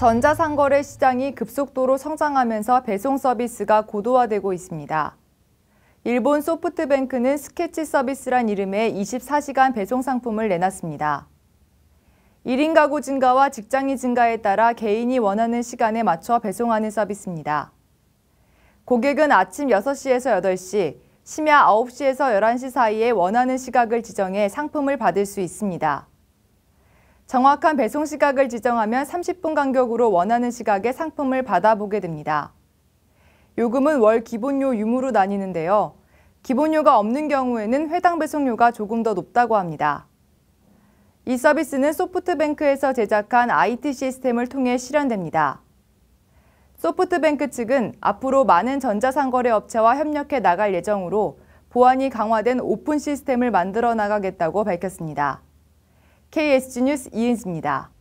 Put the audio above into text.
전자상거래 시장이 급속도로 성장하면서 배송 서비스가 고도화되고 있습니다. 일본 소프트뱅크는 스케치 서비스란 이름의 24시간 배송 상품을 내놨습니다. 1인 가구 증가와 직장이 증가에 따라 개인이 원하는 시간에 맞춰 배송하는 서비스입니다. 고객은 아침 6시에서 8시, 심야 9시에서 11시 사이에 원하는 시각을 지정해 상품을 받을 수 있습니다. 정확한 배송 시각을 지정하면 30분 간격으로 원하는 시각에 상품을 받아보게 됩니다. 요금은 월 기본료 유무로 나뉘는데요. 기본료가 없는 경우에는 해당 배송료가 조금 더 높다고 합니다. 이 서비스는 소프트뱅크에서 제작한 IT 시스템을 통해 실현됩니다. 소프트뱅크 측은 앞으로 많은 전자상거래 업체와 협력해 나갈 예정으로 보안이 강화된 오픈 시스템을 만들어 나가겠다고 밝혔습니다. KSG 뉴스 이은지입니다.